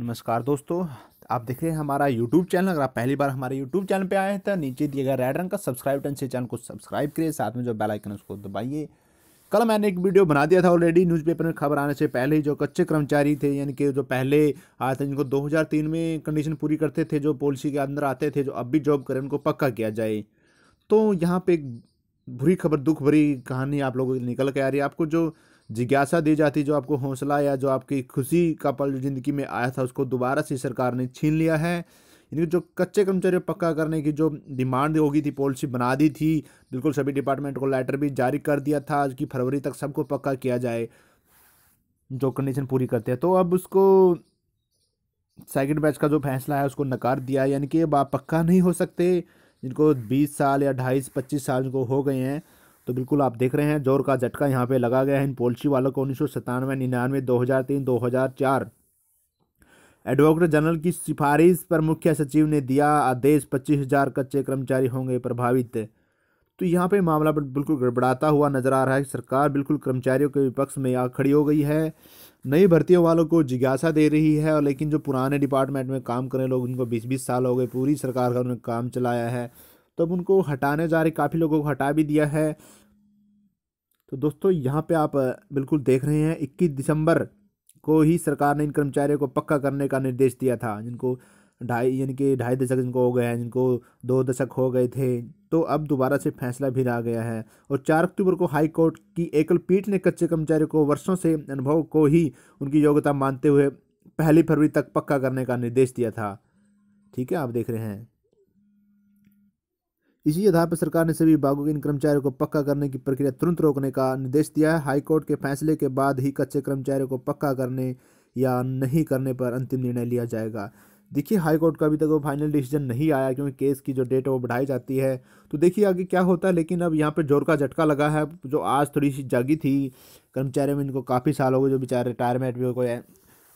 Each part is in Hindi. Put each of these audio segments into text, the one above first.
नमस्कार दोस्तों आप देख रहे हैं हमारा YouTube चैनल अगर आप पहली बार हमारे YouTube चैनल पे आए हैं तो नीचे दिए गए रेड रंग का सब्सक्राइब बटन से चैनल को सब्सक्राइब करिए साथ में जो बेल आइकन उसको दबाइए कल मैंने एक वीडियो बना दिया था ऑलरेडी न्यूज़पेपर में खबर आने से पहले ही जो कच्चे कर्मचारी थे यानी कि जो पहले आए थे जिनको तीन में कंडीशन पूरी करते थे जो पॉलिसी के अंदर आते थे जो अब भी जॉब करें उनको पक्का किया जाए तो यहाँ पर एक बुरी खबर दुख भरी कहानी आप लोगों निकल के आ रही है आपको जो जिज्ञासा दी जाती जो आपको हौसला या जो आपकी खुशी का पल जो ज़िंदगी में आया था उसको दोबारा से सरकार ने छीन लिया है यानी जो कच्चे कर्मचारी पक्का करने की जो डिमांड होगी थी पॉलिसी बना दी थी बिल्कुल सभी डिपार्टमेंट को लेटर भी जारी कर दिया था आज की फरवरी तक सबको पक्का किया जाए जो कंडीशन पूरी करते हैं तो अब उसको सेकंड बैच का जो फैसला है उसको नकार दिया यानी कि अब आप पक्का नहीं हो सकते जिनको बीस साल या ढाई पच्चीस साल जिनको हो गए हैं तो बिल्कुल आप देख रहे हैं जोर का झटका यहाँ पे लगा गया है इन पॉलिसी वालों को उन्नीस सौ सतानवे निन्यानवे दो हज़ार तीन दो हज़ार चार एडवोकेट जनरल की सिफारिश पर मुख्य सचिव ने दिया आदेश पच्चीस हज़ार कच्चे कर्मचारी होंगे प्रभावित तो यहाँ पे मामला बिल्कुल गड़बड़ाता हुआ नज़र आ रहा है सरकार बिल्कुल कर्मचारियों के विपक्ष में आ खड़ी हो गई है नई भर्तियों वालों को जिज्ञासा दे रही है और लेकिन जो पुराने डिपार्टमेंट में काम करें लोग उनको बीस बीस साल हो गए पूरी सरकार का उन्होंने काम चलाया है तो अब उनको हटाने जा रहे काफ़ी लोगों को हटा भी दिया है तो दोस्तों यहाँ पे आप बिल्कुल देख रहे हैं इक्कीस दिसंबर को ही सरकार ने इन कर्मचारियों को पक्का करने का निर्देश दिया था जिनको ढाई यानी कि ढाई दशक जिनको हो गए हैं जिनको दो दशक हो गए थे तो अब दोबारा से फैसला भी आ गया है और चार अक्टूबर को हाई कोर्ट की एकल पीठ ने कच्चे कर्मचारियों को वर्षों से अनुभव को ही उनकी योग्यता मानते हुए पहली फरवरी तक पक्का करने का निर्देश दिया था ठीक है आप देख रहे हैं इसी आधार पर सरकार ने सभी विभागों के इन कर्मचारियों को पक्का करने की प्रक्रिया तुरंत रोकने का निर्देश दिया है हाईकोर्ट के फैसले के बाद ही कच्चे कर्मचारियों को पक्का करने या नहीं करने पर अंतिम निर्णय लिया जाएगा देखिए हाई कोर्ट का अभी तक वो फाइनल डिसीजन नहीं आया क्योंकि केस की जो डेट है वो बढ़ाई जाती है तो देखिए आगे क्या होता है लेकिन अब यहाँ पे जोर का झटका लगा है जो आज थोड़ी सी जागी थी कर्मचारियों में इनको काफ़ी साल हो गए जो बेचारे रिटायरमेंट भी हो गए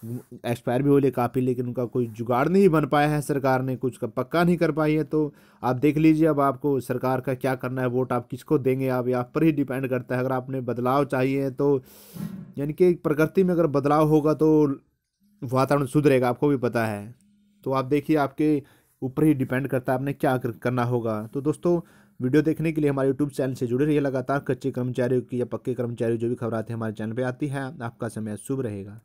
एक्सपायर भी हो ले काफ़ी लेकिन उनका कोई जुगाड़ नहीं बन पाया है सरकार ने कुछ का पक्का नहीं कर पाई है तो आप देख लीजिए अब आपको सरकार का क्या करना है वोट आप किसको देंगे आप या पर ही डिपेंड करता है अगर आपने बदलाव चाहिए तो यानी कि प्रकृति में अगर बदलाव होगा तो वातावरण सुधरेगा आपको भी पता है तो आप देखिए आपके ऊपर ही डिपेंड करता है आपने क्या करना होगा तो दोस्तों वीडियो देखने के लिए हमारे यूट्यूब चैनल से जुड़े रहिए लगातार कच्चे कर्मचारियों की या पक्के कर्मचारियों जो भी खबर आती है हमारे चैनल पर आती है आपका समय शुभ रहेगा